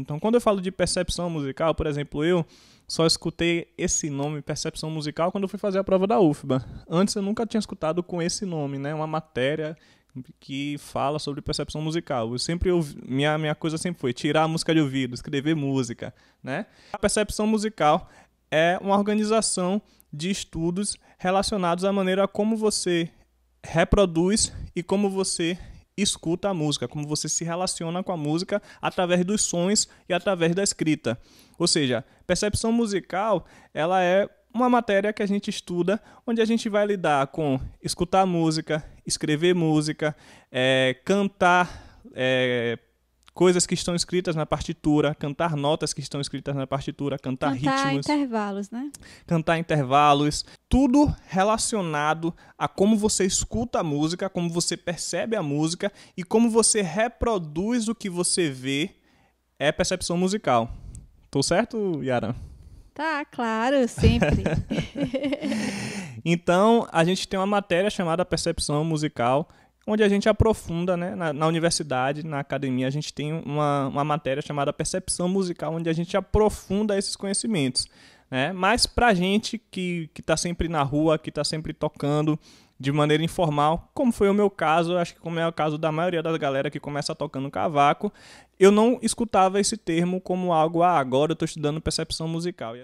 Então, quando eu falo de percepção musical, por exemplo, eu só escutei esse nome, percepção musical, quando eu fui fazer a prova da UFBA. Antes eu nunca tinha escutado com esse nome, né? Uma matéria que fala sobre percepção musical. Eu sempre ouvi, minha minha coisa sempre foi tirar a música de ouvido, escrever música, né? A percepção musical é uma organização de estudos relacionados à maneira como você reproduz e como você escuta a música, como você se relaciona com a música através dos sons e através da escrita. Ou seja, percepção musical, ela é uma matéria que a gente estuda, onde a gente vai lidar com escutar música, escrever música, é, cantar, é, coisas que estão escritas na partitura, cantar notas que estão escritas na partitura, cantar, cantar ritmos. Cantar intervalos, né? Cantar intervalos. Tudo relacionado a como você escuta a música, como você percebe a música e como você reproduz o que você vê é percepção musical. Tô certo, Yara? Tá, claro, sempre. então, a gente tem uma matéria chamada Percepção Musical onde a gente aprofunda, né? Na, na universidade, na academia, a gente tem uma, uma matéria chamada percepção musical, onde a gente aprofunda esses conhecimentos. Né? Mas para gente que está sempre na rua, que está sempre tocando de maneira informal, como foi o meu caso, acho que como é o caso da maioria da galera que começa tocando cavaco, eu não escutava esse termo como algo, ah, agora eu estou estudando percepção musical.